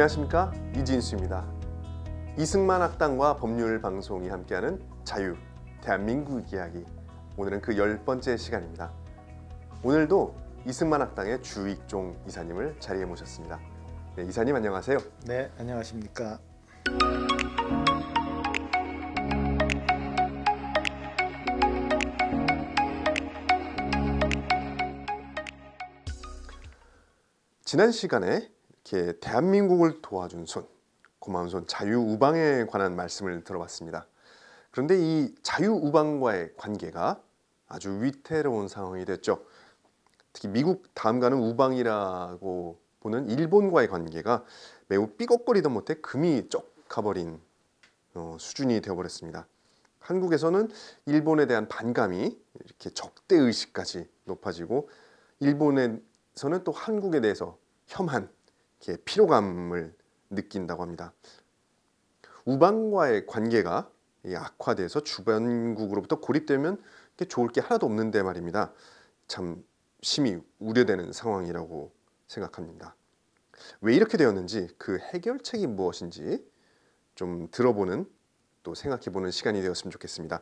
안녕하십니까 이진수입니다. 이승만 학당과 법률 방송이 함께하는 자유 대한민국 이야기 오늘은 그 열 번째 시간입니다. 오늘도 이승만 학당의 주익종 이사님을 자리에 모셨습니다. 네, 이사님 안녕하세요. 네 안녕하십니까. 지난 시간에 이렇게 대한민국을 도와준 손, 고마운 손 자유우방에 관한 말씀을 들어봤습니다. 그런데 이 자유우방과의 관계가 아주 위태로운 상황이 됐죠. 특히 미국 다음가는 우방이라고 보는 일본과의 관계가 매우 삐걱거리다 못해 금이 쩍 가버린 어, 수준이 되어버렸습니다. 한국에서는 일본에 대한 반감이 이렇게 적대의식까지 높아지고 일본에서는 또 한국에 대해서 혐한 이렇게 피로감을 느낀다고 합니다. 우방과의 관계가 악화돼서 주변국으로부터 고립되면 좋을 게 하나도 없는데 말입니다. 참 심히 우려되는 상황이라고 생각합니다. 왜 이렇게 되었는지 그 해결책이 무엇인지 좀 들어보는 또 생각해보는 시간이 되었으면 좋겠습니다.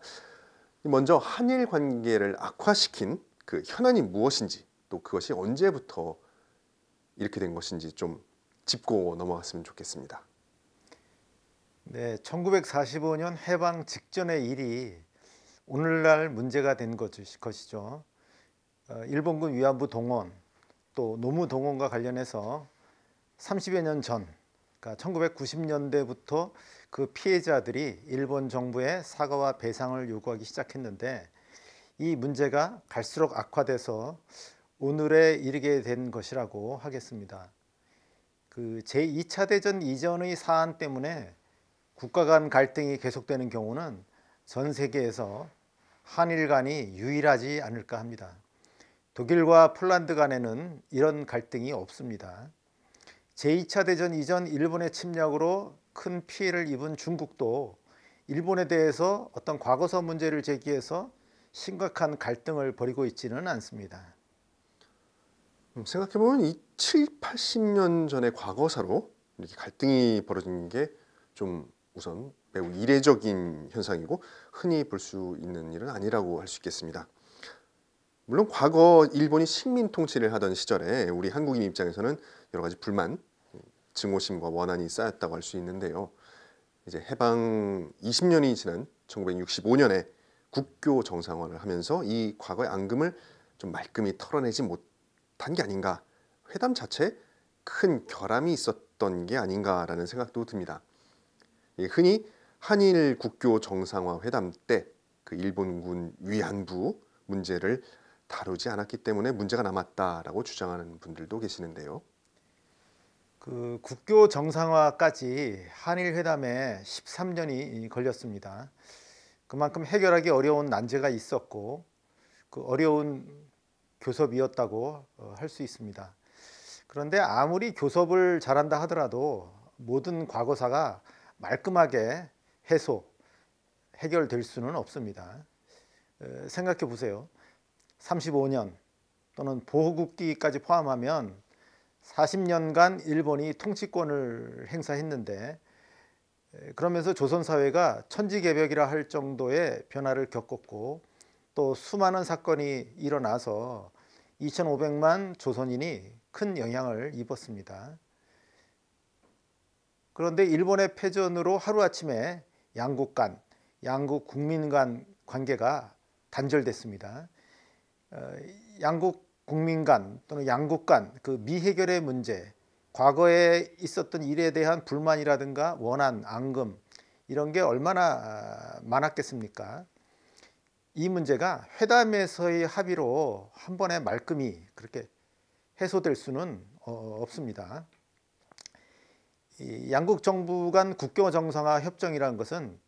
먼저 한일 관계를 악화시킨 그 현안이 무엇인지 또 그것이 언제부터 이렇게 된 것인지 좀 짚고 넘어갔으면 좋겠습니다. 네, 1945년 해방 직전의 일이 오늘날 문제가 된 것이죠. 어, 일본군 위안부 동원 또 노무 동원과 관련해서 30여 년 전, 그러니까 1990년대부터 그 피해자들이 일본 정부에 사과와 배상을 요구하기 시작했는데 이 문제가 갈수록 악화돼서 오늘에 이르게 된 것이라고 하겠습니다. 그 제2차 대전 이전의 사안 때문에 국가 간 갈등이 계속되는 경우는 전 세계에서 한일 간이 유일하지 않을까 합니다. 독일과 폴란드 간에는 이런 갈등이 없습니다. 제2차 대전 이전 일본의 침략으로 큰 피해를 입은 중국도 일본에 대해서 어떤 과거사 문제를 제기해서 심각한 갈등을 벌이고 있지는 않습니다. 음, 생각해보면 이 7, 80년 전의 과거사로 이렇게 갈등이 벌어진 게 좀 우선 매우 이례적인 현상이고 흔히 볼 수 있는 일은 아니라고 할 수 있겠습니다. 물론 과거 일본이 식민 통치를 하던 시절에 우리 한국인 입장에서는 여러 가지 불만, 증오심과 원한이 쌓였다고 할 수 있는데요. 이제 해방 20년이 지난 1965년에 국교 정상화를 하면서 이 과거의 앙금을 좀 말끔히 털어내지 못게 아닌가 회담 자체큰 결함이 있었던 게 아닌가라는 생각도 듭니다. 예, 흔히 한일 국교 정상화 회담 때 그 일본군 위안부 문제를 다루지 않았기 때문에 문제가 남았다라고 주장하는 분들도 계시는데요. 그 국교 정상화까지 한일 회담에 13년이 걸렸습니다. 그만큼 해결하기 어려운 난제가 있었고 그 어려운 교섭이었다고 어, 할수 있습니다. 그런데 아무리 교섭을 잘한다 하더라도 모든 과거사가 말끔하게 해소, 해결될 수는 없습니다. 생각해 보세요. 35년 또는 보호국기까지 포함하면 40년간 일본이 통치권을 행사했는데 그러면서 조선사회가 천지개벽이라 할 정도의 변화를 겪었고 또 수많은 사건이 일어나서 2,500만 조선인이 큰 영향을 입었습니다. 그런데 일본의 패전으로 하루아침에 양국 간, 양국 국민 간 관계가 단절됐습니다. 어, 양국 국민 간 또는 양국 간 그 미해결의 문제, 과거에 있었던 일에 대한 불만이라든가 원한, 앙금 이런 게 얼마나 아, 많았겠습니까? 이 문제가 회담에서의 합의로 한 번에 말끔히 그렇게 해소될 수는 어, 없습니다. 양국 정부 간 국경 정상화 협정이라는 것은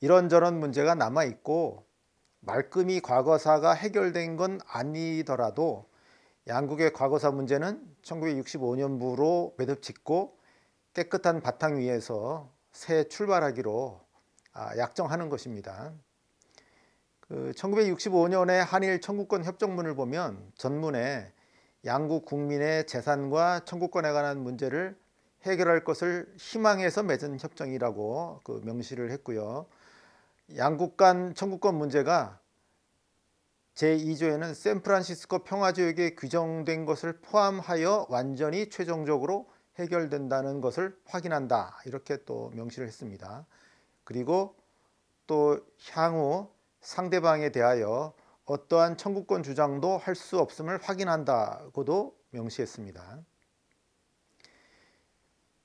이런저런 문제가 남아 있고 말끔히 과거사가 해결된 건 아니더라도 양국의 과거사 문제는 1965년부로 매듭 짓고 깨끗한 바탕 위에서 새 출발하기로 아, 약정하는 것입니다. 1965년에 어, 한일 청구권 협정문을 보면 전문에 양국 국민의 재산과 청구권에 관한 문제를 해결할 것을 희망해서 맺은 협정이라고 그 명시를 했고요. 양국 간 청구권 문제가 제2조에는 샌프란시스코 평화조약에 규정된 것을 포함하여 완전히 최종적으로 해결된다는 것을 확인한다 이렇게 또 명시를 했습니다. 그리고 또 향후 상대방에 대하여 어떠한 청구권 주장도 할 수 없음을 확인한다고도 명시했습니다.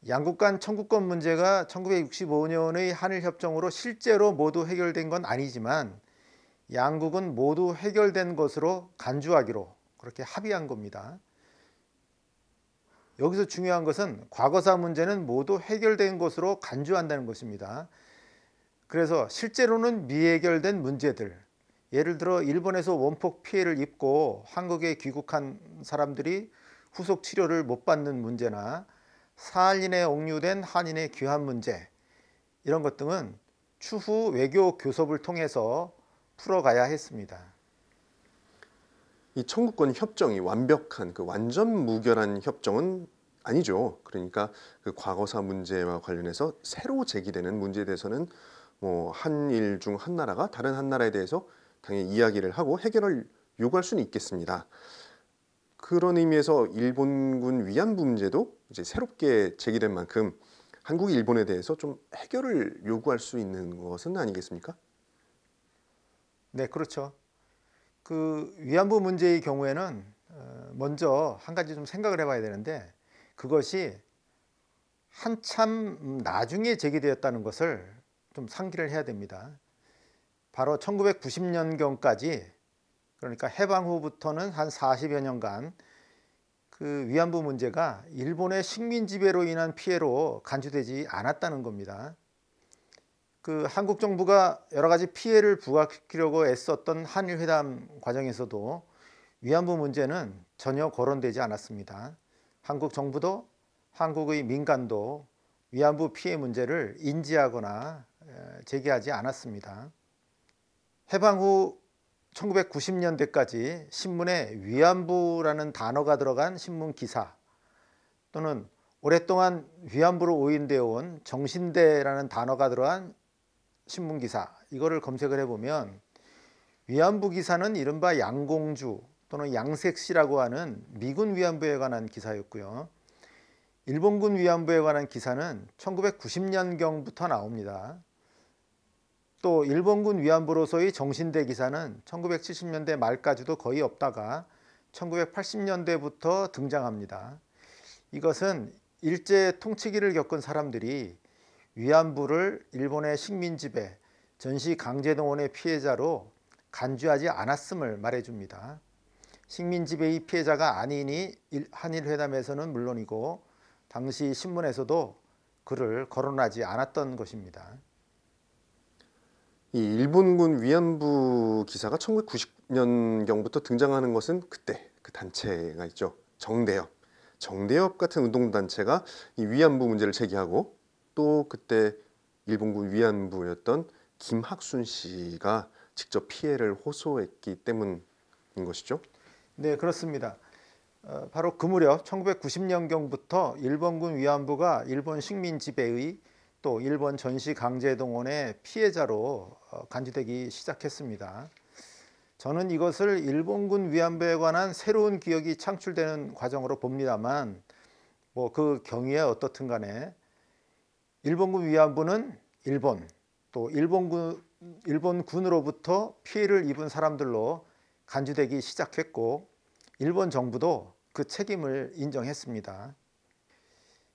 양국 간 청구권 문제가 1965년의 한일협정으로 실제로 모두 해결된 건 아니지만 양국은 모두 해결된 것으로 간주하기로 그렇게 합의한 겁니다. 여기서 중요한 것은 과거사 문제는 모두 해결된 것으로 간주한다는 것입니다. 그래서 실제로는 미해결된 문제들 예를 들어 일본에서 원폭 피해를 입고 한국에 귀국한 사람들이 후속 치료를 못 받는 문제나 사할린에 억류된 한인의 귀환 문제 이런 것 등은 추후 외교 교섭을 통해서 풀어가야 했습니다. 이 청구권 협정이 완벽한 그 완전 무결한 협정은 아니죠. 그러니까 그 과거사 문제와 관련해서 새로 제기되는 문제에 대해서는 뭐 한 일 중 한 나라가 다른 한 나라에 대해서 당연히 이야기를 하고 해결을 요구할 수는 있겠습니다. 그런 의미에서 일본군 위안부 문제도 이제 새롭게 제기된 만큼 한국 일본에 대해서 좀 해결을 요구할 수 있는 것은 아니겠습니까? 네, 그렇죠. 그 위안부 문제의 경우에는 어, 먼저 한 가지 좀 생각을 해봐야 되는데 그것이 한참 나중에 제기되었다는 것을 좀 상기를 해야 됩니다. 바로 1990년경까지 그러니까 해방 후부터는 한 40여 년간 그 위안부 문제가 일본의 식민 지배로 인한 피해로 간주되지 않았다는 겁니다. 그 한국 정부가 여러 가지 피해를 부각시키려고 애썼던 한일 회담 과정에서도 위안부 문제는 전혀 거론되지 않았습니다. 한국 정부도 한국의 민간도 위안부 피해 문제를 인지하거나 제기하지 않았습니다. 해방 후 1990년대까지 신문에 위안부라는 단어가 들어간 신문 기사 또는 오랫동안 위안부로 오인되어 온 정신대라는 단어가 들어간 신문 기사 이거를 검색을 해보면 위안부 기사는 이른바 양공주 또는 양색시라고 하는 미군 위안부에 관한 기사였고요. 일본군 위안부에 관한 기사는 1990년경부터 나옵니다. 또 일본군 위안부로서의 정신대 기사는 1970년대 말까지도 거의 없다가 1980년대부터 등장합니다. 이것은 일제 통치기를 겪은 사람들이 위안부를 일본의 식민 지배, 전시 강제동원의 피해자로 간주하지 않았음을 말해줍니다. 식민 지배의 피해자가 아니니 한일회담에서는 물론이고 당시 신문에서도 그를 거론하지 않았던 것입니다. 이 일본군 위안부 기사가 1990년경부터 등장하는 것은 그때 그 단체가 있죠. 정대협. 정대협 같은 운동단체가 이 위안부 문제를 제기하고 또 그때 일본군 위안부였던 김학순 씨가 직접 피해를 호소했기 때문인 것이죠. 네, 그렇습니다. 어, 바로 그 무렵 1990년경부터 일본군 위안부가 일본 식민 지배의 또 일본 전시 강제동원의 피해자로 어, 간주되기 시작했습니다. 저는 이것을 일본군 위안부에 관한 새로운 기억이 창출되는 과정으로 봅니다만 뭐 그 경위에 어떻든 간에 일본군 위안부는 일본 또 일본군, 일본군으로부터 피해를 입은 사람들로 간주되기 시작했고 일본 정부도 그 책임을 인정했습니다.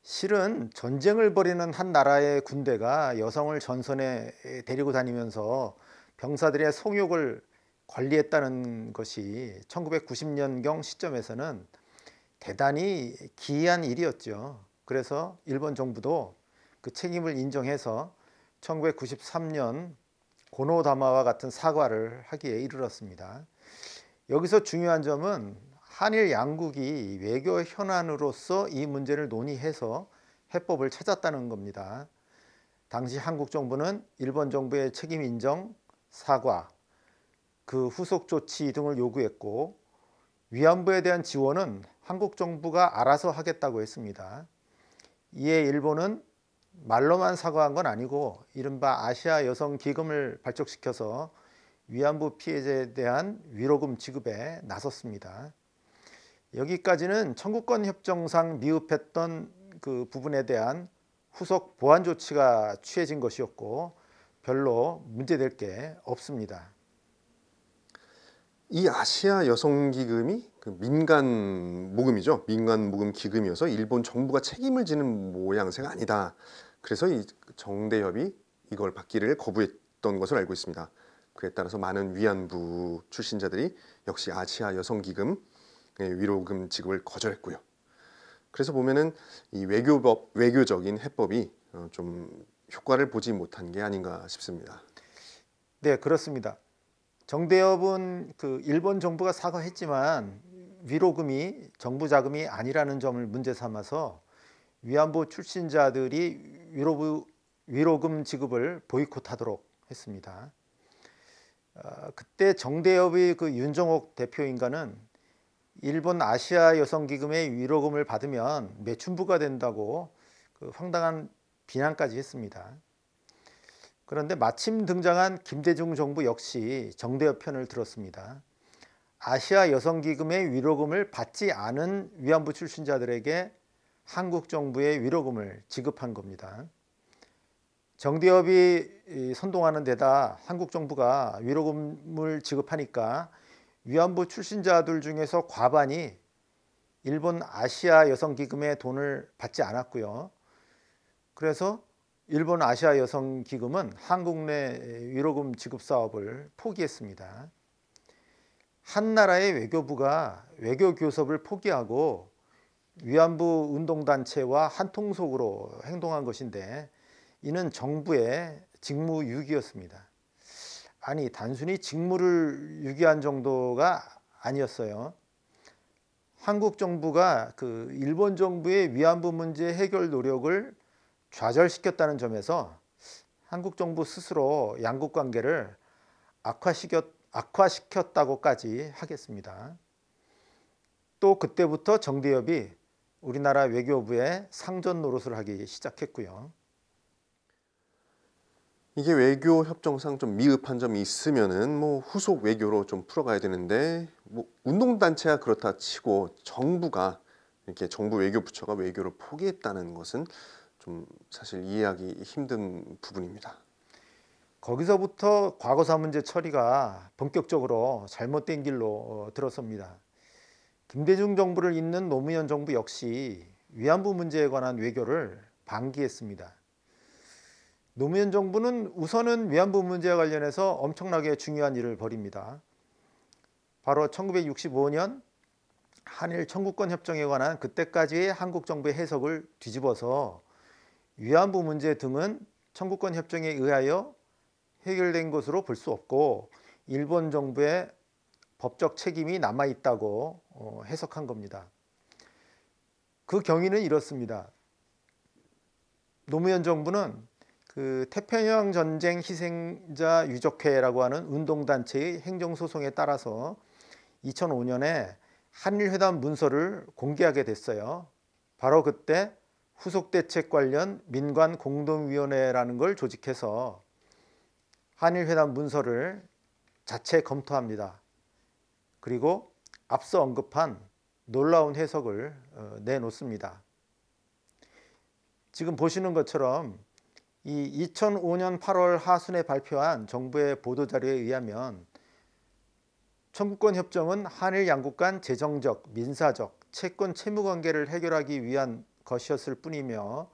실은 전쟁을 벌이는 한 나라의 군대가 여성을 전선에 데리고 다니면서 병사들의 성욕을 관리했다는 것이 1990년경 시점에서는 대단히 기이한 일이었죠. 그래서 일본 정부도 그 책임을 인정해서 1993년 고노다마와 같은 사과를 하기에 이르렀습니다. 여기서 중요한 점은 한일 양국이 외교 현안으로서 이 문제를 논의해서 해법을 찾았다는 겁니다. 당시 한국 정부는 일본 정부의 책임 인정, 사과, 그 후속 조치 등을 요구했고 위안부에 대한 지원은 한국 정부가 알아서 하겠다고 했습니다. 이에 일본은 말로만 사과한 건 아니고 이른바 아시아 여성 기금을 발족시켜서 위안부 피해자에 대한 위로금 지급에 나섰습니다. 여기까지는 청구권 협정상 미흡했던 그 부분에 대한 후속 보완 조치가 취해진 것이었고 별로 문제될 게 없습니다. 이 아시아 여성기금이 그 민간 모금이죠. 민간 모금 기금이어서 일본 정부가 책임을 지는 모양새가 아니다. 그래서 이 정대협이 이걸 받기를 거부했던 것을 알고 있습니다. 그에 따라서 많은 위안부 출신자들이 역시 아시아 여성기금 그 위로금 지급을 거절했고요. 그래서 보면은 이 외교법 외교적인 해법이 어, 좀 효과를 보지 못한 게 아닌가 싶습니다. 네, 그렇습니다. 정대협은 그 일본 정부가 사과했지만 위로금이 정부 자금이 아니라는 점을 문제 삼아서 위안부 출신자들이 위로부, 위로금 지급을 보이콧하도록 했습니다. 어, 그때 정대협의 그 윤정옥 대표 인가는 일본 아시아 여성기금의 위로금을 받으면 매춘부가 된다고 그 황당한 비난까지 했습니다. 그런데 마침 등장한 김대중 정부 역시 정대협 편을 들었습니다. 아시아 여성기금의 위로금을 받지 않은 위안부 출신자들에게 한국 정부의 위로금을 지급한 겁니다. 정대협이 선동하는 데다 한국 정부가 위로금을 지급하니까 위안부 출신자들 중에서 과반이 일본 아시아 여성기금의 돈을 받지 않았고요. 그래서 일본 아시아 여성기금은 한국 내 위로금 지급 사업을 포기했습니다. 한 나라의 외교부가 외교교섭을 포기하고 위안부 운동단체와 한통속으로 행동한 것인데 이는 정부의 직무유기였습니다. 아니 단순히 직무를 유기한 정도가 아니었어요. 한국 정부가 그 일본 정부의 위안부 문제 해결 노력을 좌절시켰다는 점에서 한국 정부 스스로 양국 관계를 악화시켰, 악화시켰다고까지 하겠습니다. 또 그때부터 정대협이 우리나라 외교부의 상전 노릇을 하기 시작했고요. 이게 외교 협정상 좀 미흡한 점이 있으면은 뭐 후속 외교로 좀 풀어가야 되는데 뭐 운동단체가 그렇다 치고 정부가 이렇게 정부 외교부처가 외교를 포기했다는 것은 좀 사실 이해하기 힘든 부분입니다. 거기서부터 과거사 문제 처리가 본격적으로 잘못된 길로 어, 들어섭니다. 김대중 정부를 잇는 노무현 정부 역시 위안부 문제에 관한 외교를 방기했습니다. 노무현 정부는 우선은 위안부 문제와 관련해서 엄청나게 중요한 일을 벌입니다. 바로 1965년 한일 청구권 협정에 관한 그때까지의 한국 정부의 해석을 뒤집어서 위안부 문제 등은 청구권 협정에 의하여 해결된 것으로 볼 수 없고 일본 정부의 법적 책임이 남아 있다고 어, 해석한 겁니다. 그 경위는 이렇습니다. 노무현 정부는 그 태평양 전쟁 희생자 유족회라고 하는 운동단체의 행정소송에 따라서 2005년에 한일회담 문서를 공개하게 됐어요. 바로 그때 후속 대책 관련 민관 공동위원회라는 걸 조직해서 한일회담 문서를 자체 검토합니다. 그리고 앞서 언급한 놀라운 해석을 어, 내놓습니다. 지금 보시는 것처럼 이 2005년 8월 하순에 발표한 정부의 보도자료에 의하면 청구권 협정은 한일 양국 간 재정적, 민사적, 채권 채무 관계를 해결하기 위한 것이었을 뿐이며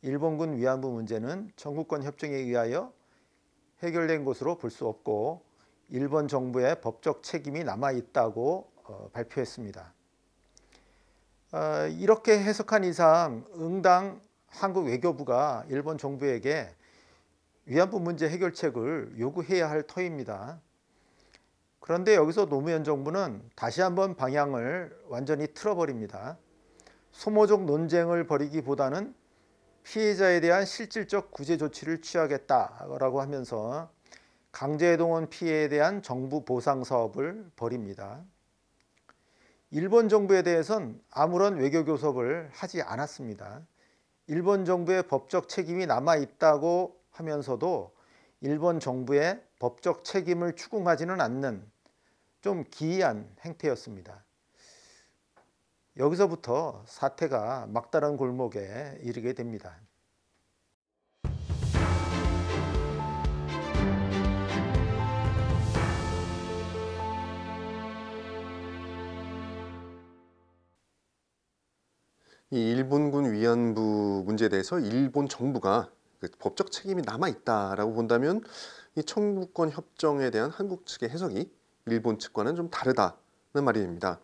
일본군 위안부 문제는 청구권 협정에 의하여 해결된 것으로 볼 수 없고 일본 정부의 법적 책임이 남아있다고 어, 발표했습니다. 어, 이렇게 해석한 이상 응당 한국 외교부가 일본 정부에게 위안부 문제 해결책을 요구해야 할 터입니다. 그런데 여기서 노무현 정부는 다시 한번 방향을 완전히 틀어버립니다. 소모적 논쟁을 벌이기보다는 피해자에 대한 실질적 구제 조치를 취하겠다라고 하면서 강제동원 피해에 대한 정부 보상 사업을 벌입니다. 일본 정부에 대해선 아무런 외교 교섭을 하지 않았습니다. 일본 정부의 법적 책임이 남아 있다고 하면서도 일본 정부의 법적 책임을 추궁하지는 않는 좀 기이한 행태였습니다. 여기서부터 사태가 막다른 골목에 이르게 됩니다. 이 일본군 위안부 문제에 대해서 일본 정부가 그 법적 책임이 남아 있다라고 본다면 이 청구권 협정에 대한 한국 측의 해석이 일본 측과는 좀 다르다는 말입니다.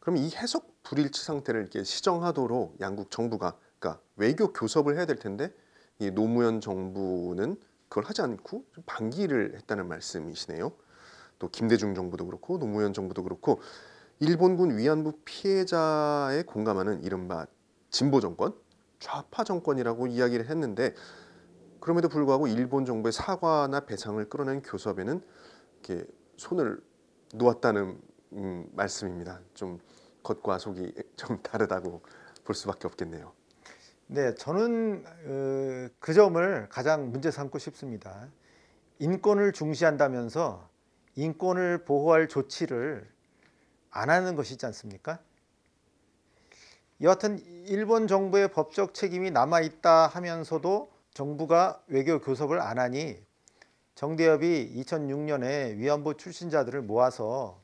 그럼 이 해석 불일치 상태를 이렇게 시정하도록 양국 정부가 그러니까 외교 교섭을 해야 될 텐데 이 노무현 정부는 그걸 하지 않고 방기를 했다는 말씀이시네요. 또 김대중 정부도 그렇고 노무현 정부도 그렇고 일본군 위안부 피해자에 공감하는 이른바 진보 정권, 좌파 정권이라고 이야기를 했는데 그럼에도 불구하고 일본 정부의 사과나 배상을 끌어낸 교섭에는 이렇게 손을 놓았다는 음, 말씀입니다. 좀 겉과 속이 좀 다르다고 볼 수밖에 없겠네요. 네, 저는 어, 그 점을 가장 문제 삼고 싶습니다. 인권을 중시한다면서 인권을 보호할 조치를 안 하는 것이 있지 않습니까? 여하튼 일본 정부의 법적 책임이 남아있다 하면서도 정부가 외교 교섭을 안 하니 정대협이 2006년에 위안부 출신자들을 모아서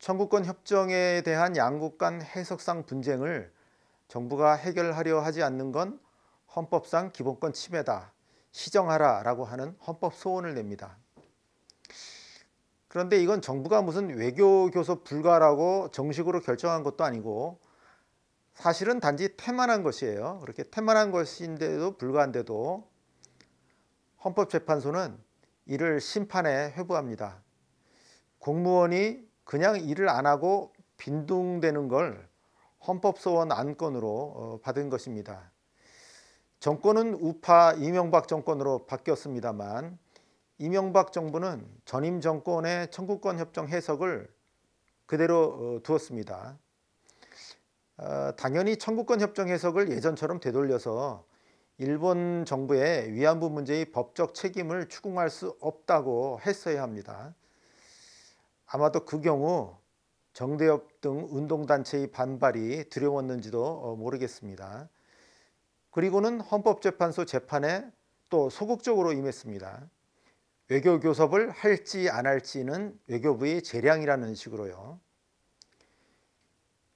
청구권 협정에 대한 양국 간 해석상 분쟁을 정부가 해결하려 하지 않는 건 헌법상 기본권 침해다 시정하라 라고 하는 헌법 소원을 냅니다. 그런데 이건 정부가 무슨 외교교섭 불가라고 정식으로 결정한 것도 아니고 사실은 단지 태만한 것이에요. 그렇게 태만한 것인데도 불과한데도 헌법재판소는 이를 심판에 회부합니다. 공무원이 그냥 일을 안 하고 빈둥대는 걸 헌법소원 안건으로 어, 받은 것입니다. 정권은 우파 이명박 정권으로 바뀌었습니다만 이명박 정부는 전임 정권의 청구권 협정 해석을 그대로 어, 두었습니다. 어, 당연히 청구권 협정 해석을 예전처럼 되돌려서 일본 정부의 위안부 문제의 법적 책임을 추궁할 수 없다고 했어야 합니다. 아마도 그 경우 정대협 등 운동단체의 반발이 두려웠는지도 어, 모르겠습니다. 그리고는 헌법재판소 재판에 또 소극적으로 임했습니다. 외교 교섭을 할지 안 할지는 외교부의 재량이라는 식으로요.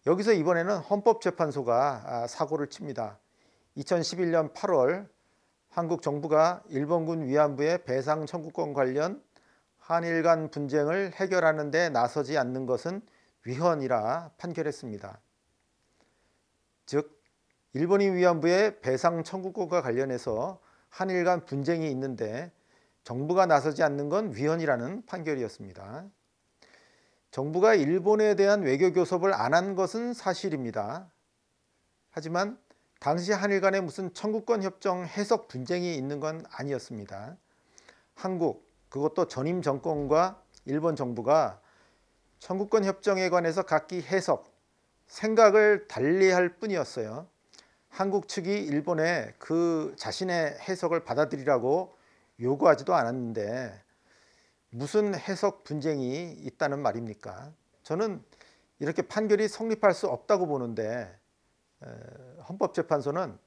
여기서 이번에는 헌법재판소가 아, 사고를 칩니다. 2011년 8월 한국 정부가 일본군 위안부의 배상 청구권 관련 한일 간 분쟁을 해결하는 데 나서지 않는 것은 위헌이라 판결했습니다. 즉 일본이 위안부의 배상 청구권과 관련해서 한일 간 분쟁이 있는데 정부가 나서지 않는 건 위헌이라는 판결이었습니다. 정부가 일본에 대한 외교 교섭을 안 한 것은 사실입니다. 하지만 당시 한일 간에 무슨 청구권 협정 해석 분쟁이 있는 건 아니었습니다. 한국 그것도 전임 정권과 일본 정부가 청구권 협정에 관해서 각기 해석, 생각을 달리할 뿐이었어요. 한국 측이 일본의 그 자신의 해석을 받아들이라고 요구하지도 않았는데 무슨 해석 분쟁이 있다는 말입니까? 저는 이렇게 판결이 성립할 수 없다고 보는데 헌법재판소는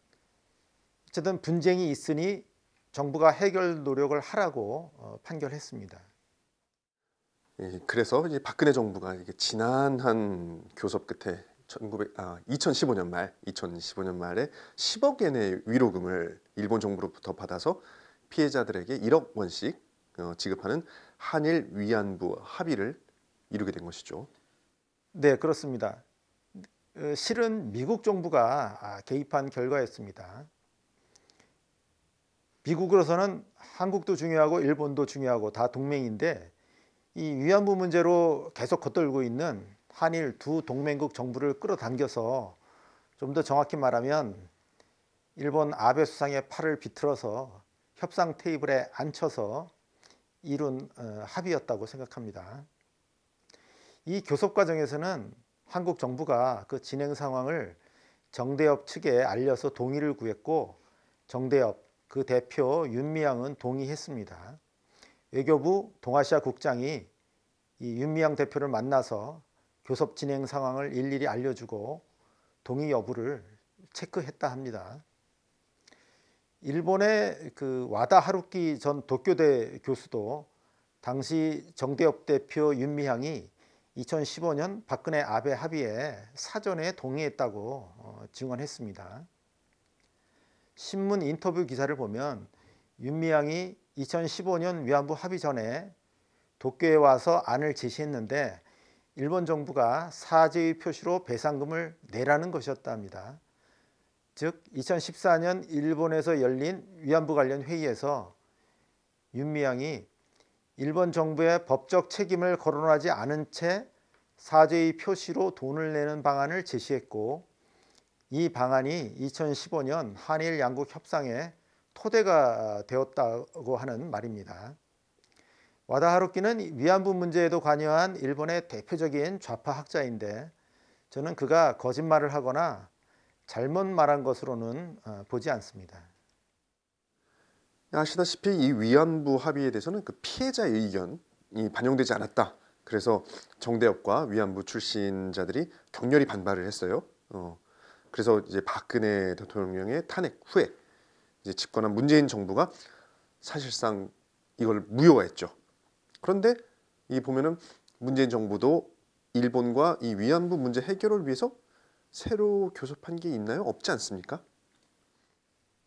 어쨌든 분쟁이 있으니 정부가 해결 노력을 하라고 어, 판결했습니다. 예, 그래서 이제 박근혜 정부가 지난 한 교섭 끝에 1900, 아, 2015년 말, 2015년 말에 10억 엔의 위로금을 일본 정부로부터 받아서 피해자들에게 1억 원씩 어, 지급하는 한일 위안부 합의를 이루게 된 것이죠. 네, 그렇습니다. 어, 실은 미국 정부가 아, 개입한 결과였습니다. 미국으로서는 한국도 중요하고 일본도 중요하고 다 동맹인데 이 위안부 문제로 계속 겉돌고 있는 한일 두 동맹국 정부를 끌어당겨서 좀 더 정확히 말하면 일본 아베 수상의 팔을 비틀어서 협상 테이블에 앉혀서 이룬 어, 합의였다고 생각합니다. 이 교섭 과정에서는 한국 정부가 그 진행 상황을 정대협 측에 알려서 동의를 구했고 정대협 그 대표 윤미향은 동의했습니다. 외교부 동아시아 국장이 이 윤미향 대표를 만나서 교섭 진행 상황을 일일이 알려주고 동의 여부를 체크했다 합니다. 일본의 그 와다 하루키 전 도쿄대 교수도 당시 정대협 대표 윤미향이 2015년 박근혜 아베 합의에 사전에 동의했다고 어, 증언했습니다. 신문 인터뷰 기사를 보면 윤미향이 2015년 위안부 합의 전에 도쿄에 와서 안을 제시했는데 일본 정부가 사죄의 표시로 배상금을 내라는 것이었답니다. 즉 2014년 일본에서 열린 위안부 관련 회의에서 윤미향이 일본 정부의 법적 책임을 거론하지 않은 채 사죄의 표시로 돈을 내는 방안을 제시했고 이 방안이 2015년 한일 양국 협상의 토대가 되었다고 하는 말입니다. 와다 하루키는 위안부 문제에도 관여한 일본의 대표적인 좌파 학자인데 저는 그가 거짓말을 하거나 잘못 말한 것으로는 어, 보지 않습니다. 아시다시피 이 위안부 합의에 대해서는 그 피해자의 견이 반영되지 않았다. 그래서 정대협과 위안부 출신자들이 격렬히 반발을 했어요. 어, 그래서 이제 박근혜 대통령의 탄핵 후에 이제 집권한 문재인 정부가 사실상 이걸 무효화했죠. 그런데 이 보면은 문재인 정부도 일본과 이 위안부 문제 해결을 위해서 새로 교섭한 게 있나요? 없지 않습니까?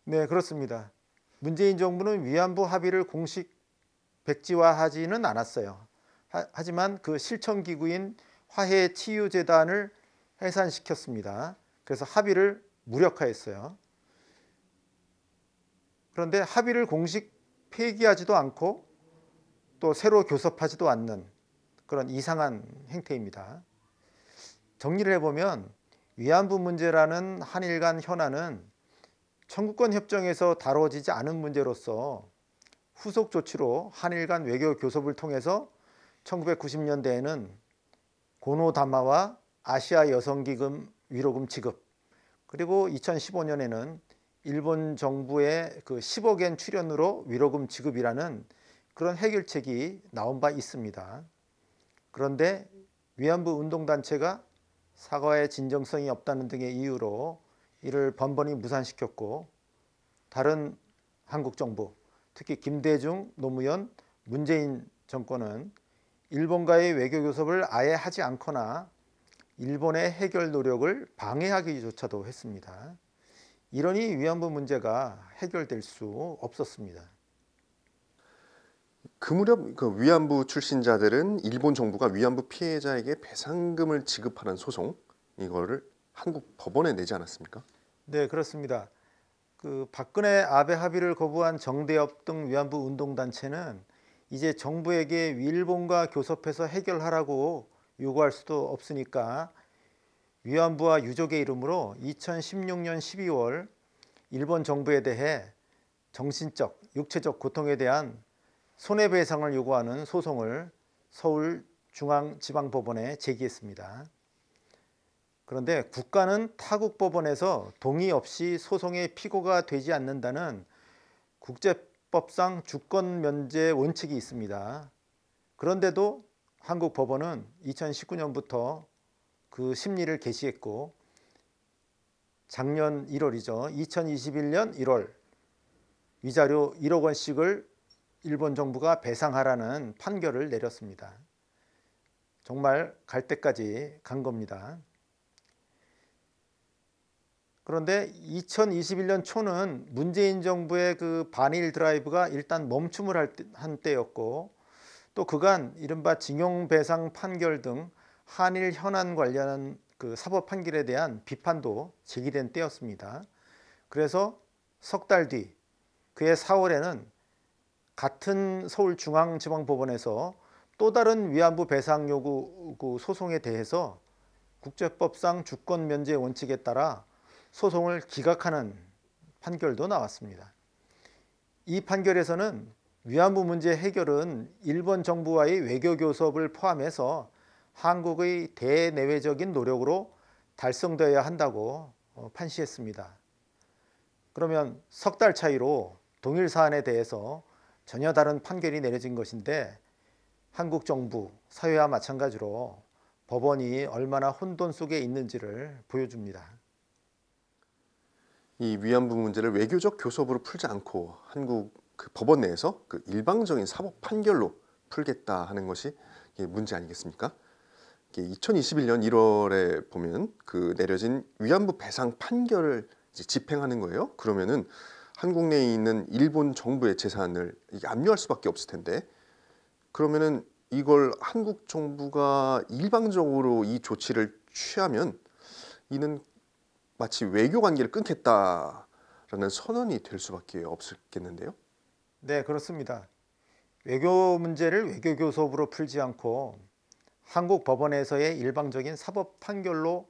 네, 그렇습니다. 문재인 정부는 위안부 합의를 공식 백지화하지는 않았어요. 하, 지만그 실천기구인 화해치유재단을 해산시켰습니다. 그래서 합의를 무력화했어요. 그런데 합의를 공식 폐기하지도 않고 또 새로 교섭하지도 않는 그런 이상한 행태입니다. 정리를 해보면 위안부 문제라는 한일 간 현안은 청구권 협정에서 다뤄지지 않은 문제로서 후속 조치로 한일 간 외교 교섭을 통해서 1990년대에는 고노 담화와 아시아 여성기금 위로금 지급 그리고 2015년에는 일본 정부의 그 10억엔 출연으로 위로금 지급이라는 그런 해결책이 나온 바 있습니다. 그런데 위안부 운동단체가 사과의 진정성이 없다는 등의 이유로 이를 번번이 무산시켰고 다른 한국 정부, 특히 김대중, 노무현, 문재인 정권은 일본과의 외교 교섭을 아예 하지 않거나 일본의 해결 노력을 방해하기조차도 했습니다. 이러니 위안부 문제가 해결될 수 없었습니다. 그 무렵 그 위안부 출신자들은 일본 정부가 위안부 피해자에게 배상금을 지급하는 소송 이거를 한국 법원에 내지 않았습니까? 네 그렇습니다. 그 박근혜 아베 합의를 거부한 정대협 등 위안부 운동단체는 이제 정부에게 일본과 교섭해서 해결하라고 요구할 수도 없으니까 위안부와 유족의 이름으로 2016년 12월 일본 정부에 대해 정신적, 육체적 고통에 대한 손해배상을 요구하는 소송을 서울중앙지방법원에 제기했습니다. 그런데 국가는 타국 법원에서 동의 없이 소송의 피고가 되지 않는다는 국제법상 주권 면제 원칙이 있습니다. 그런데도 한국 법원은 2019년부터 그 심리를 개시했고 작년 1월이죠. 2021년 1월 위자료 1억 원씩을 일본 정부가 배상하라는 판결을 내렸습니다. 정말 갈 때까지 간 겁니다. 그런데 2021년 초는 문재인 정부의 그 반일 드라이브가 일단 멈춤을 한 때였고 또 그간 이른바 징용 배상 판결 등 한일 현안 관련한 그 사법 판결에 대한 비판도 제기된 때였습니다. 그래서 석 달 뒤 그해 4월에는 같은 서울중앙지방법원에서 또 다른 위안부 배상 요구 그 소송에 대해서 국제법상 주권 면제 원칙에 따라 소송을 기각하는 판결도 나왔습니다. 이 판결에서는 위안부 문제 해결은 일본 정부와의 외교 교섭을 포함해서 한국의 대내외적인 노력으로 달성되어야 한다고 어, 판시했습니다. 그러면 석달 차이로 동일 사안에 대해서 전혀 다른 판결이 내려진 것인데 한국 정부, 사회와 마찬가지로 법원이 얼마나 혼돈 속에 있는지를 보여줍니다. 이 위안부 문제를 외교적 교섭으로 풀지 않고 한국 그 법원 내에서 그 일방적인 사법 판결로 풀겠다 하는 것이 문제 아니겠습니까? 2021년 1월에 보면 그 내려진 위안부 배상 판결을 집행하는 거예요. 그러면은 한국 내에 있는 일본 정부의 재산을 압류할 수밖에 없을 텐데 그러면은 이걸 한국 정부가 일방적으로 이 조치를 취하면 이는 마치 외교 관계를 끊겠다라는 선언이 될 수밖에 없겠는데요. 네, 그렇습니다. 외교 문제를 외교 교섭으로 풀지 않고 한국 법원에서의 일방적인 사법 판결로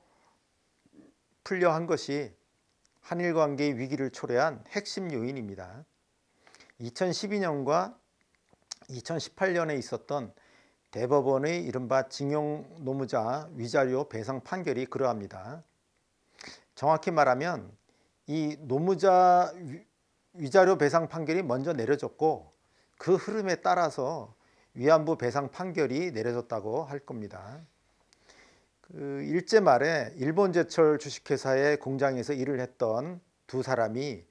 풀려 한 것이 한일 관계의 위기를 초래한 핵심 요인입니다. 2012년과 2018년에 있었던 대법원의 이른바 징용 노무자 위자료 배상 판결이 그러합니다. 정확히 말하면 이 노무자 위자료 배상 판결이 먼저 내려졌고 그 흐름에 따라서 위안부 배상 판결이 내려졌다고 할 겁니다. 그 일제 말에 일본 제철 주식회사의 공장에서 일을 했던 두 사람이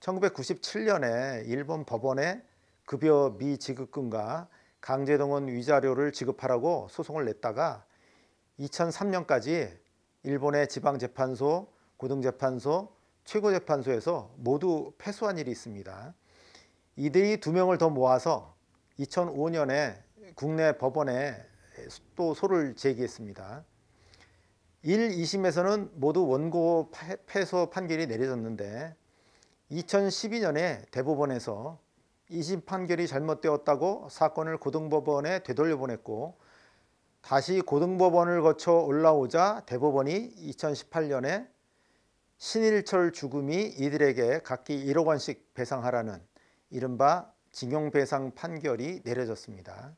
1997년에 일본 법원에 급여 미지급금과 강제동원 위자료를 지급하라고 소송을 냈다가 2003년까지 일본의 지방재판소, 고등재판소, 최고재판소에서 모두 패소한 일이 있습니다. 이들이 두 명을 더 모아서 2005년에 국내 법원에 또 소를 제기했습니다. 1, 2심에서는 모두 원고 패소 판결이 내려졌는데 2012년에 대법원에서 2심 판결이 잘못되었다고 사건을 고등법원에 되돌려보냈고 다시 고등법원을 거쳐 올라오자 대법원이 2018년에 신일철 죽음이 이들에게 각기 1억 원씩 배상하라는 이른바 징용배상 판결이 내려졌습니다.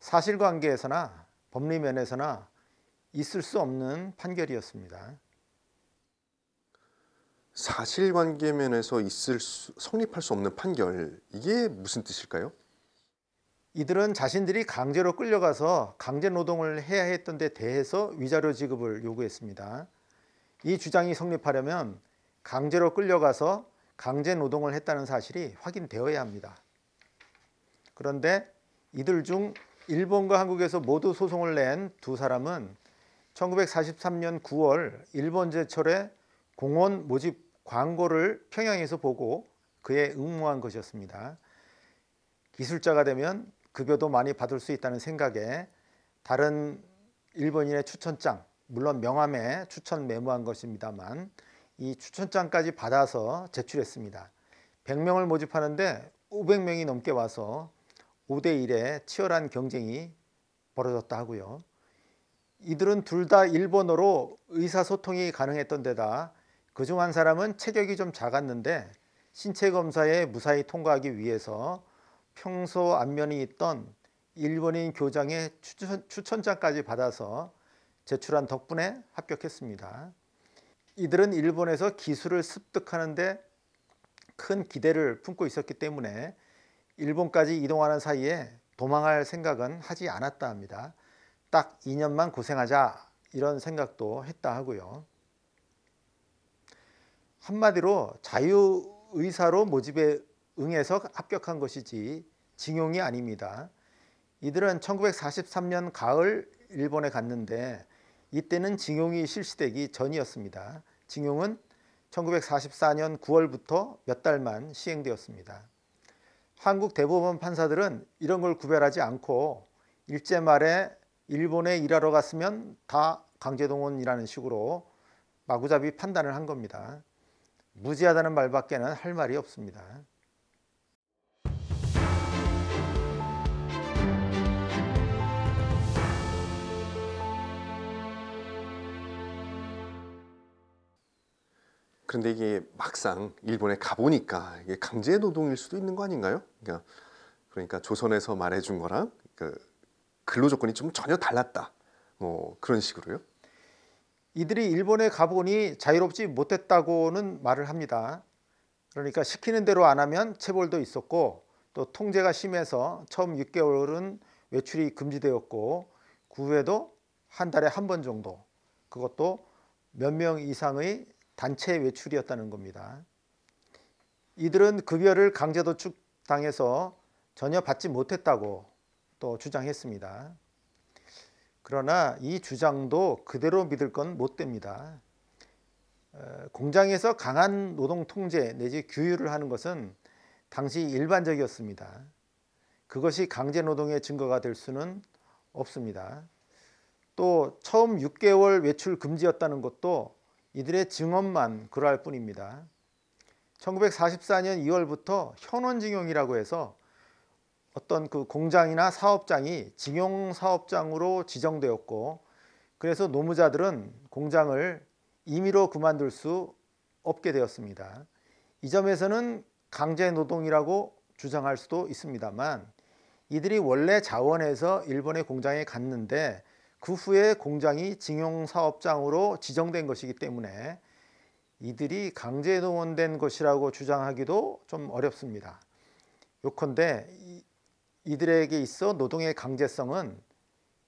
사실관계에서나 법리면에서나 있을 수 없는 판결이었습니다. 사실관계 면에서 있을 수, 성립할 수 없는 판결 이게 무슨 뜻일까요? 이들은 자신들이 강제로 끌려가서 강제 노동을 해야 했던 데 대해서 위자료 지급을 요구했습니다. 이 주장이 성립하려면 강제로 끌려가서 강제 노동을 했다는 사실이 확인되어야 합니다. 그런데 이들 중 일본과 한국에서 모두 소송을 낸 두 사람은 1943년 9월 일본 제철의 공원 모집 광고를 평양에서 보고 그에 응모한 것이었습니다. 기술자가 되면 급여도 많이 받을 수 있다는 생각에 다른 일본인의 추천장, 물론 명함에 추천 메모한 것입니다만 이 추천장까지 받아서 제출했습니다. 100명을 모집하는데 500명이 넘게 와서 5대 1의 치열한 경쟁이 벌어졌다 하고요. 이들은 둘 다 일본어로 의사소통이 가능했던 데다 그 중 한 사람은 체격이 좀 작았는데 신체 검사에 무사히 통과하기 위해서 평소 안면이 있던 일본인 교장의 추천, 장까지 받아서 제출한 덕분에 합격했습니다. 이들은 일본에서 기술을 습득하는데 큰 기대를 품고 있었기 때문에 일본까지 이동하는 사이에 도망할 생각은 하지 않았다 합니다. 딱 2년만 고생하자 이런 생각도 했다 하고요. 한마디로 자유의사로 모집에 응해서 합격한 것이지 징용이 아닙니다. 이들은 1943년 가을 일본에 갔는데 이때는 징용이 실시되기 전이었습니다. 징용은 1944년 9월부터 몇 달만 시행되었습니다. 한국 대법원 판사들은 이런 걸 구별하지 않고 일제 말에 일본에 일하러 갔으면 다 강제동원이라는 식으로 마구잡이 판단을 한 겁니다. 무지하다는 말밖에는 할 말이 없습니다. 그런데 이게 막상 일본에 가보니까 이게 강제노동일 수도 있는 거 아닌가요? 그러니까, 그러니까 조선에서 말해준 거랑 그 근로 조건이 좀 전혀 달랐다. 뭐 그런 식으로요. 이들이 일본에 가보니 자유롭지 못했다고는 말을 합니다. 그러니까 시키는 대로 안 하면 체벌도 있었고 또 통제가 심해서 처음 6개월은 외출이 금지되었고 그후도한 달에 한 번 정도 그것도 몇 명 이상의 단체 외출이었다는 겁니다. 이들은 급여를 강제도축 당해서 전혀 받지 못했다고 또 주장했습니다. 그러나 이 주장도 그대로 믿을 건 못 됩니다. 어, 공장에서 강한 노동 통제 내지 규율을 하는 것은 당시 일반적이었습니다. 그것이 강제 노동의 증거가 될 수는 없습니다. 또 처음 6개월 외출 금지였다는 것도 이들의 증언만 그러할 뿐입니다. 1944년 2월부터 현원징용이라고 해서 어떤 그 공장이나 사업장이 징용 사업장으로 지정되었고 그래서 노무자들은 공장을 임의로 그만둘 수 없게 되었습니다. 이 점에서는 강제 노동이라고 주장할 수도 있습니다만 이들이 원래 자원에서 일본의 공장에 갔는데 그 후에 공장이 징용 사업장으로 지정된 것이기 때문에 이들이 강제 동원된 것이라고 주장하기도 좀 어렵습니다. 요컨대 이들에게 있어 노동의 강제성은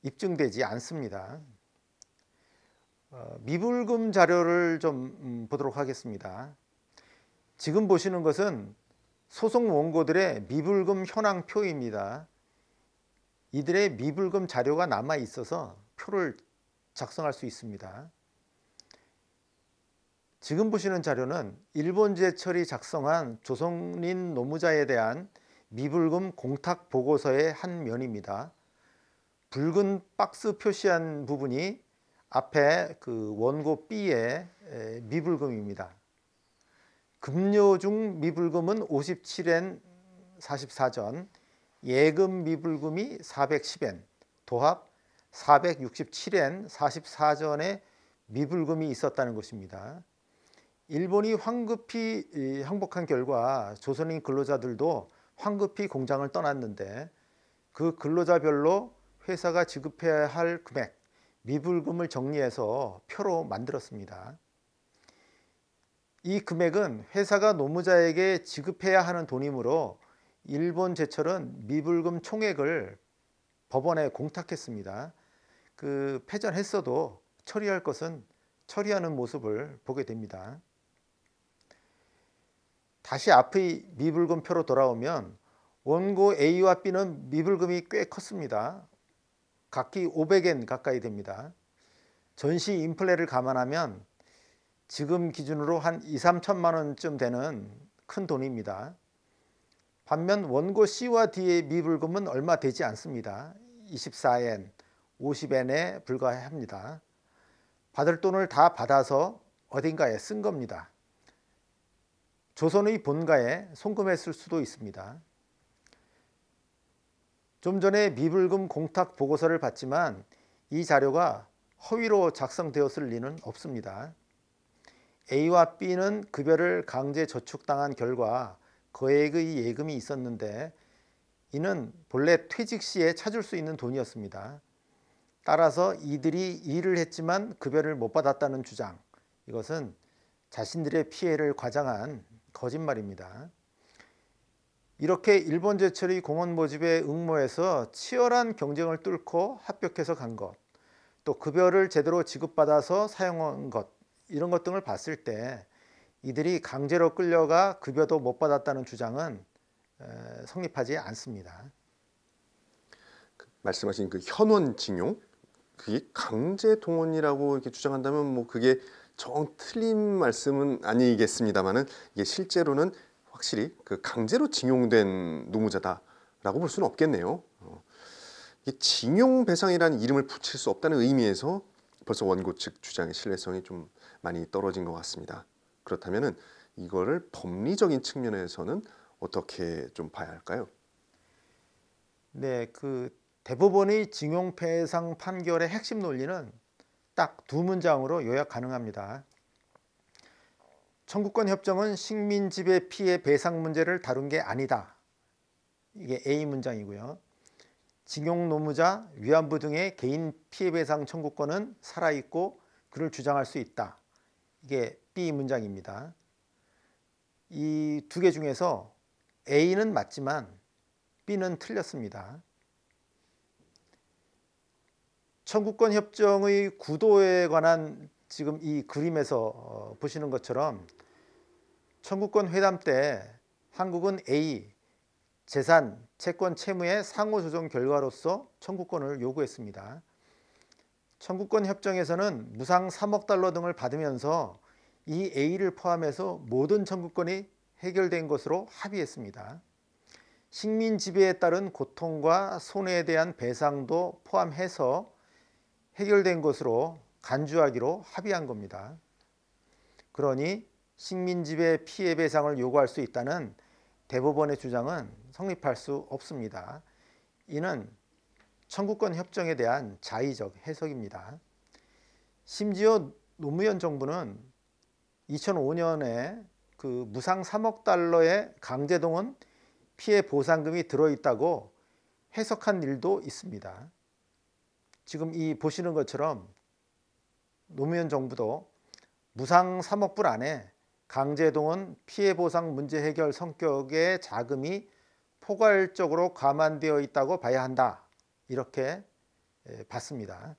입증되지 않습니다. 어, 미불금 자료를 좀 음, 보도록 하겠습니다. 지금 보시는 것은 소송 원고들의 미불금 현황 표입니다. 이들의 미불금 자료가 남아 있어서 표를 작성할 수 있습니다. 지금 보시는 자료는 일본제철이 작성한 조선인 노무자에 대한 미불금 공탁 보고서의 한 면입니다. 붉은 박스 표시한 부분이 앞에 그 원고 B의 미불금입니다. 금료 중 미불금은 57엔 44전, 예금 미불금이 410엔, 도합 467엔 44전의 미불금이 있었다는 것입니다. 일본이 황급히 항복한 결과 조선인 근로자들도 황급히 공장을 떠났는데 그 근로자별로 회사가 지급해야 할 금액, 미불금을 정리해서 표로 만들었습니다. 이 금액은 회사가 노무자에게 지급해야 하는 돈이므로 일본 제철은 미불금 총액을 법원에 공탁했습니다. 그 패전했어도 처리할 것은 처리하는 모습을 보게 됩니다. 다시 앞의 미불금 표로 돌아오면 원고 A와 B는 미불금이 꽤 컸습니다. 각기 500엔 가까이 됩니다. 전시 인플레를 감안하면 지금 기준으로 한 2, 3천만 원쯤 되는 큰 돈입니다. 반면 원고 C와 D의 미불금은 얼마 되지 않습니다. 24엔, 50엔에 불과합니다. 받을 돈을 다 받아서 어딘가에 쓴 겁니다. 조선의 본가에 송금했을 수도 있습니다. 좀 전에 미불금 공탁 보고서를 봤지만 이 자료가 허위로 작성되었을 리는 없습니다. A와 B는 급여를 강제 저축당한 결과 거액의 예금이 있었는데 이는 본래 퇴직 시에 찾을 수 있는 돈이었습니다. 따라서 이들이 일을 했지만 급여를 못 받았다는 주장 이것은 자신들의 피해를 과장한 거짓말입니다. 이렇게 일본 제철이 공원 모집에 응모해서 치열한 경쟁을 뚫고 합격해서 간 것, 또 급여를 제대로 지급받아서 사용한 것, 이런 것 등을 봤을 때 이들이 강제로 끌려가 급여도 못 받았다는 주장은 성립하지 않습니다. 말씀하신 그 현원징용, 그게 강제 동원이라고 이렇게 주장한다면 뭐 그게 정 틀린 말씀은 아니겠습니다만은 이게 실제로는 확실히 그 강제로 징용된 노무자다라고 볼 수는 없겠네요. 어. 징용배상이라는 이름을 붙일 수 없다는 의미에서 벌써 원고 측 주장의 신뢰성이 좀 많이 떨어진 것 같습니다. 그렇다면은 이거를 법리적인 측면에서는 어떻게 좀 봐야 할까요? 네, 그 대법원의 징용배상 판결의 핵심 논리는 딱두 문장으로 요약 가능합니다. 청구권 협정은 식민지배 피해 배상 문제를 다룬 게 아니다. 이게 A 문장이고요. 징용 노무자, 위안부 등의 개인 피해 배상 청구권은 살아있고 그를 주장할 수 있다. 이게 B 문장입니다. 이 두 개 중에서 A는 맞지만 B는 틀렸습니다. 청구권 협정의 구도에 관한 지금 이 그림에서 어, 보시는 것처럼 청구권 회담 때 한국은 A 재산, 채권, 채무의 상호 조정 결과로서 청구권을 요구했습니다. 청구권 협정에서는 무상 3억 달러 등을 받으면서 이 A를 포함해서 모든 청구권이 해결된 것으로 합의했습니다. 식민 지배에 따른 고통과 손해에 대한 배상도 포함해서 해결된 것으로 간주하기로 합의한 겁니다. 그러니 식민지배 피해 배상을 요구할 수 있다는 대법원의 주장은 성립할 수 없습니다. 이는 청구권 협정에 대한 자의적 해석입니다. 심지어 노무현 정부는 2005년에 그 무상 3억 달러의 강제동원 피해 보상금이 들어있다고 해석한 일도 있습니다. 지금 이 보시는 것처럼 노무현 정부도 무상 3억 불 안에 강제동원 피해보상 문제 해결 성격의 자금이 포괄적으로 감안되어 있다고 봐야 한다 이렇게 예, 봤습니다.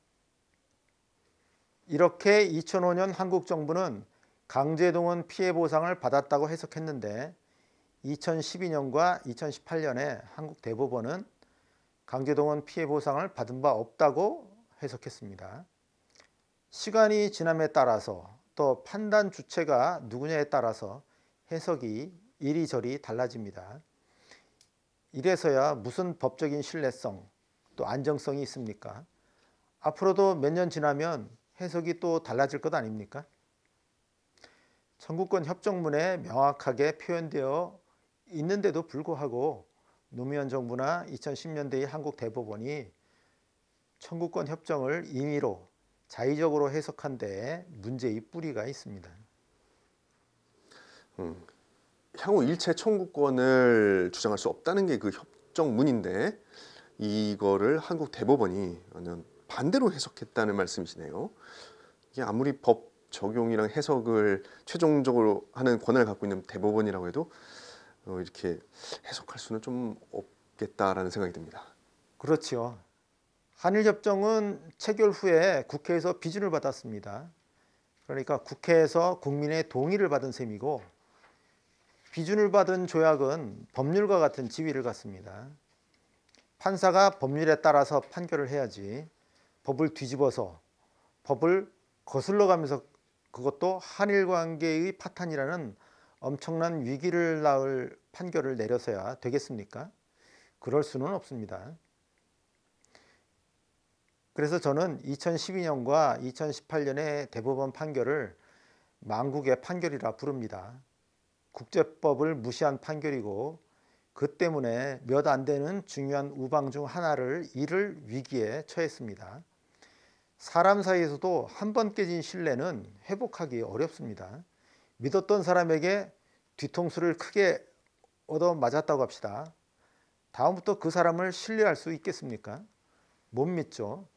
이렇게 2005년 한국 정부는 강제동원 피해 보상을 받았다고 해석했는데 2012년과 2018년에 한국 대법원은 강제동원 피해 보상을 받은 바 없다고 해석했습니다. 시간이 지남에 따라서 또 판단 주체가 누구냐에 따라서 해석이 이리저리 달라집니다. 이래서야 무슨 법적인 신뢰성 또 안정성이 있습니까? 앞으로도 몇 년 지나면 해석이 또 달라질 것 아닙니까? 청구권 협정문에 명확하게 표현되어 있는데도 불구하고 노무현 정부나 2010년대의 한국 대법원이 청구권 협정을 임의로 자의적으로 해석한 데에 문제의 뿌리가 있습니다. 음, 향후 일체 청구권을 주장할 수 없다는 게 그 협정문인데 이거를 한국 대법원이 반대로 해석했다는 말씀이시네요. 이게 아무리 법 적용이랑 해석을 최종적으로 하는 권한을 갖고 있는 대법원이라고 해도 어, 이렇게 해석할 수는 좀 없겠다라는 생각이 듭니다. 그렇지요. 한일 협정은 체결 후에 국회에서 비준을 받았습니다. 그러니까 국회에서 국민의 동의를 받은 셈이고 비준을 받은 조약은 법률과 같은 지위를 갖습니다. 판사가 법률에 따라서 판결을 해야지 법을 뒤집어서 법을 거슬러 가면서 그것도 한일 관계의 파탄이라는 엄청난 위기를 낳을 판결을 내려서야 되겠습니까? 그럴 수는 없습니다. 그래서 저는 2012년과 2018년의 대법원 판결을 망국의 판결이라 부릅니다. 국제법을 무시한 판결이고 그 때문에 몇 안 되는 중요한 우방 중 하나를 이를 위기에 처했습니다. 사람 사이에서도 한 번 깨진 신뢰는 회복하기 어렵습니다. 믿었던 사람에게 뒤통수를 크게 얻어 맞았다고 합시다. 다음부터 그 사람을 신뢰할 수 있겠습니까? 못 믿죠.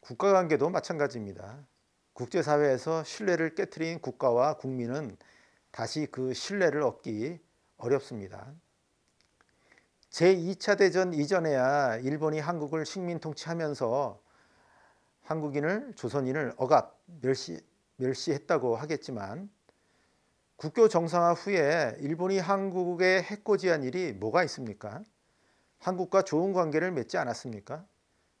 국가관계도 마찬가지입니다. 국제사회에서 신뢰를 깨뜨린 국가와 국민은 다시 그 신뢰를 얻기 어렵습니다. 제2차 대전 이전에야 일본이 한국을 식민 통치하면서 한국인을 조선인을 억압 멸시, 멸시했다고 하겠지만 국교 정상화 후에 일본이 한국에 해코지한 일이 뭐가 있습니까? 한국과 좋은 관계를 맺지 않았습니까?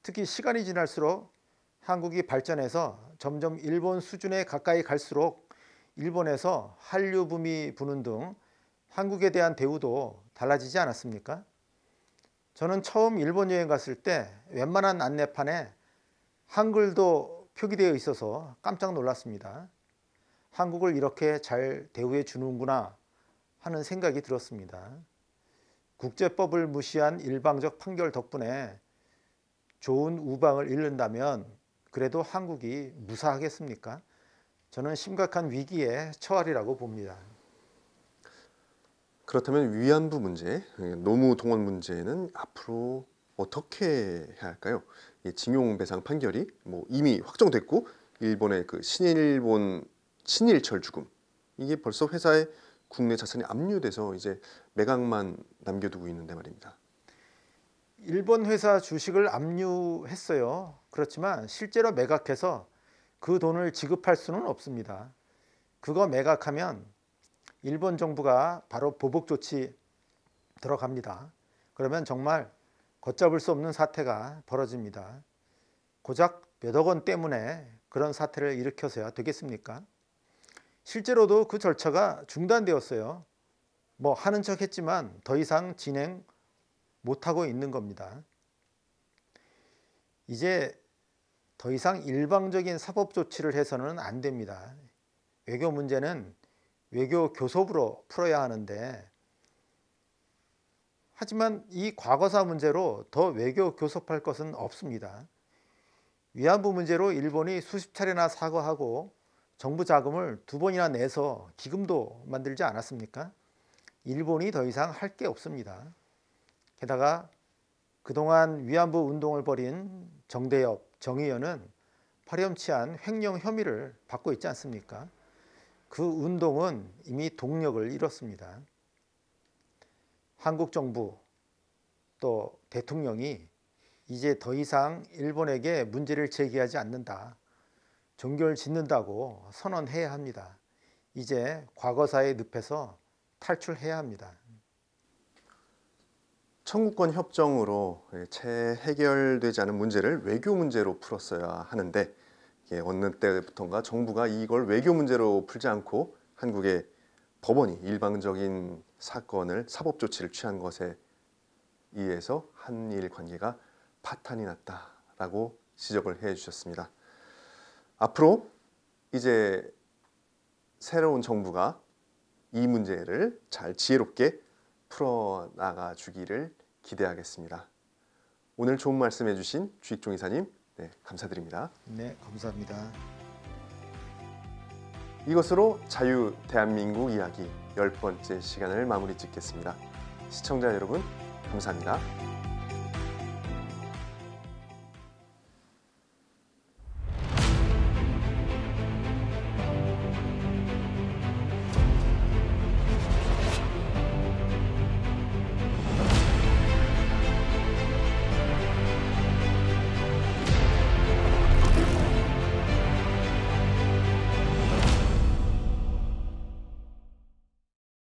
특히 시간이 지날수록 한국이 발전해서 점점 일본 수준에 가까이 갈수록 일본에서 한류 붐이 부는 등 한국에 대한 대우도 달라지지 않았습니까? 저는 처음 일본 여행 갔을 때 웬만한 안내판에 한글도 표기되어 있어서 깜짝 놀랐습니다. 한국을 이렇게 잘 대우해 주는구나 하는 생각이 들었습니다. 국제법을 무시한 일방적 판결 덕분에 좋은 우방을 잃는다면 그래도 한국이 무사하겠습니까? 저는 심각한 위기에 처하리라고 봅니다. 그렇다면 위안부 문제, 노무 동원 문제는 앞으로 어떻게 해야 할까요? 징용 배상 판결이 뭐 이미 확정됐고 일본의 그 신일본 친일철 죽음 이게 벌써 회사의 국내 자산이 압류돼서 이제 매각만 남겨두고 있는데 말입니다. 일본 회사 주식을 압류했어요. 그렇지만 실제로 매각해서 그 돈을 지급할 수는 없습니다. 그거 매각하면 일본 정부가 바로 보복 조치 들어갑니다. 그러면 정말 걷잡을 수 없는 사태가 벌어집니다. 고작 몇억 원 때문에 그런 사태를 일으켜서야 되겠습니까? 실제로도 그 절차가 중단되었어요. 뭐 하는 척 했지만 더 이상 진행 못하고 있는 겁니다. 이제 더 이상 일방적인 사법 조치를 해서는 안 됩니다. 외교 문제는 외교 교섭으로 풀어야 하는데 하지만 이 과거사 문제로 더 외교 교섭할 것은 없습니다. 위안부 문제로 일본이 수십 차례나 사과하고 정부 자금을 두 번이나 내서 기금도 만들지 않았습니까? 일본이 더 이상 할 게 없습니다. 게다가 그동안 위안부 운동을 벌인 정대협, 정의연은 파렴치한 횡령 혐의를 받고 있지 않습니까? 그 운동은 이미 동력을 잃었습니다. 한국 정부 또 대통령이 이제 더 이상 일본에게 문제를 제기하지 않는다. 종결 짓는다고 선언해야 합니다. 이제 과거사의 늪에서 탈출해야 합니다. 청구권 협정으로 채 해결되지 않은 문제를 외교 문제로 풀었어야 하는데 어느 때부턴가 정부가 이걸 외교 문제로 풀지 않고 한국의 법원이 일방적인 사건을 사법 조치를 취한 것에 의해서 한일 관계가 파탄이 났다라고 지적을 해주셨습니다. 앞으로 이제 새로운 정부가 이 문제를 잘 지혜롭게 풀어나가 주기를 기대하겠습니다. 오늘 좋은 말씀해 주신 주익종 이사님 네, 감사드립니다. 네, 감사합니다. 이것으로 자유 대한민국 이야기 열번째 시간을 마무리 짓겠습니다. 시청자 여러분 감사합니다.